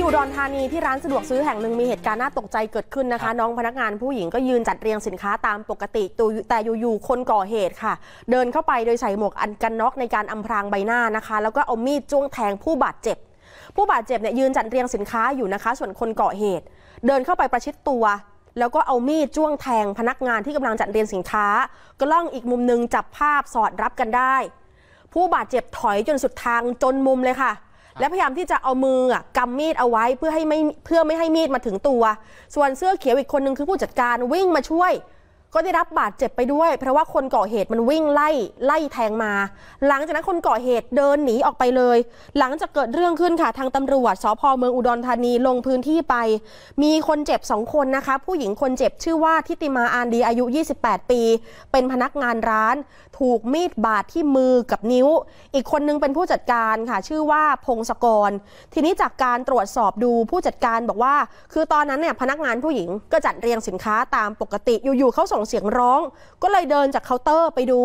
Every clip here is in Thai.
ที่อุดรธานีที่ร้านสะดวกซื้อแห่งหนึ่งมีเหตุการณ์น่าตกใจเกิดขึ้นนะคะ น้องพนักงานผู้หญิงก็ยืนจัดเรียงสินค้าตามปกติแต่อยู่ๆคนก่อเหตุค่ะ เดินเข้าไปโดยใส่หมวกอันกันน็อกในการอำพรางใบหน้านะคะ แล้วก็เอามีดจ้วงแทงผู้บาดเจ็บ ผู้บาดเจ็บเนี่ยยืนจัดเรียงสินค้าอยู่นะคะ ส่วนคนก่อเหตุ เดินเข้าไปประชิดตัว แล้วก็เอามีดจ้วงแทงพนักงานที่กำลังจัดเรียงสินค้ากล้องอีกมุมหนึ่งจับภาพสอดรับกันได้ ผู้บาดเจ็บถอยจนสุดทางจนมุมเลยค่ะและพยายามที่จะเอามืออ่ะกำมีดเอาไว้เพื่อให้ไม่เพื่อไม่ให้มีดมาถึงตัว ส่วนเสื้อเขียวอีกคนนึงคือผู้จัดการวิ่งมาช่วยก็ได้รับบาดเจ็บไปด้วยเพราะว่าคนก่อเหตุมันวิ่งไล่ไล่แทงมา หลังจากนั้นคนก่อเหตุเดินหนีออกไปเลย หลังจากเกิดเรื่องขึ้นค่ะทางตำรวจสพเมืองอุดรธานีลงพื้นที่ไป มีคนเจ็บสองคนนะคะ ผู้หญิงคนเจ็บชื่อว่าทิติมาอานดีอายุ 28 ปี เป็นพนักงานร้าน ถูกมีดบาดที่มือกับนิ้ว อีกคนนึงเป็นผู้จัดการค่ะ ชื่อว่าพงศกร ทีนี้จากการตรวจสอบดูผู้จัดการบอกว่า คือตอนนั้นเนี่ยพนักงานผู้หญิงก็จัดเรียงสินค้าตามปกติอยู่ๆเขาส่ง่งเสียงร้องก็เลยเดินจากเคาน์เตอร์ไปดู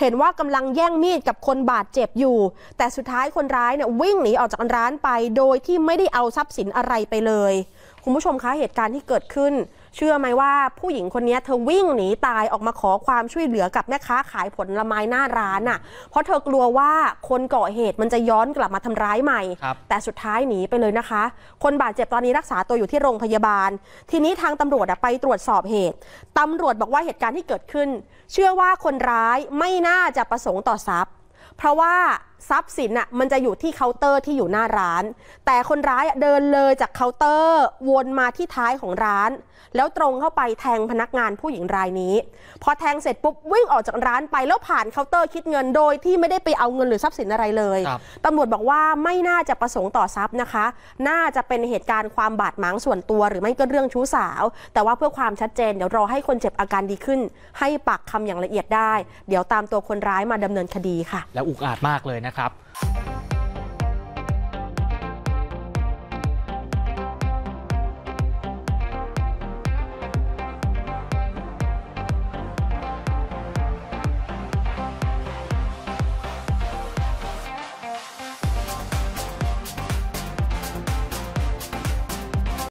เห็นว่ากำลังแย่งมีดกับคนบาดเจ็บอยู่ แต่สุดท้ายคนร้ายเนี่ยวิ่งหนีออกจากร้านไป โดยที่ไม่ได้เอาทรัพย์สินอะไรไปเลย คุณผู้ชมคะเหตุการณ์ที่เกิดขึ้นเชื่อไหม ว่าผู้หญิงคนนี้เธอวิ่งหนีตายออกมาขอความช่วยเหลือกับแม่ค้าขายผลไม้หน้าร้านอ่ะเพราะเธอกลัวว่าคนก่อเหตุมันจะย้อนกลับมาทำร้ายใหม่ แต่สุดท้ายหนีไปเลยนะคะ คนบาดเจ็บตอนนี้รักษาตัวอยู่ที่โรงพยาบาลทีนี้ทางตำรวจไปตรวจสอบเหตุ ตำรวจบอกว่าเหตุการณ์ที่เกิดขึ้น เชื่อว่าคนร้ายไม่น่าจะประสงค์ต่อทรัพย์ เพราะว่าทรัพย์สินอะมันจะอยู่ที่เคาน์เตอร์ที่อยู่หน้าร้าน แต่คนร้ายเดินเลยจากเคาน์เตอร์วนมาที่ท้ายของร้าน แล้วตรงเข้าไปแทงพนักงานผู้หญิงรายนี้ พอแทงเสร็จปุ๊บวิ่งออกจากร้านไปแล้วผ่านเคาน์เตอร์คิดเงินโดยที่ไม่ได้ไปเอาเงินหรือทรัพย์สินอะไรเลย ตำรวจบอกว่าไม่น่าจะประสงค์ต่อทรัพย์นะคะ น่าจะเป็นเหตุการณ์ความบาดหมางส่วนตัวหรือไม่ก็เรื่องชู้สาว แต่ว่าเพื่อความชัดเจนเดี๋ยวรอให้คนเจ็บอาการดีขึ้น ให้ปากคำอย่างละเอียดได้ เดี๋ยวตามตัวคนร้ายมาดำเนินคดีค่ะ แล้วอุกอาจมากเลยนะนะครับ